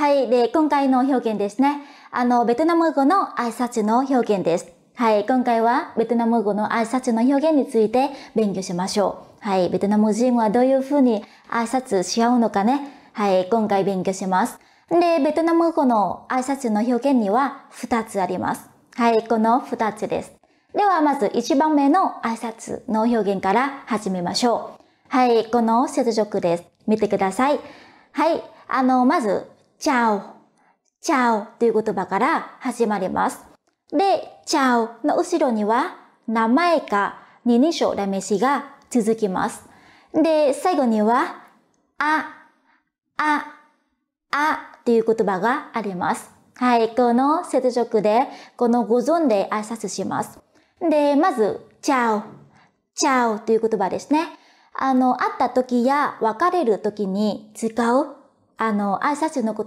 はい。で、今回の表現ですね。あの、ベトナム語の挨拶の表現です。はい。今回はベトナム語の挨拶の表現について勉強しましょう。はい。ベトナム人はどういうふうに挨拶し合うのかね。はい。今回勉強します。で、ベトナム語の挨拶の表現には2つあります。はい。この2つです。では、まず1番目の挨拶の表現から始めましょう。はい。この接続です。見てください。はい。あの、まず、チャオ、チャオという言葉から始まります。で、チャオの後ろには名前か二二章、ラメシが続きます。で、最後には、あ、あ、あという言葉があります。はい、この接続で、この語存で挨拶します。で、まず、チャオ、チャオという言葉ですね。あの、会った時や別れる時に使う、あの、挨拶の言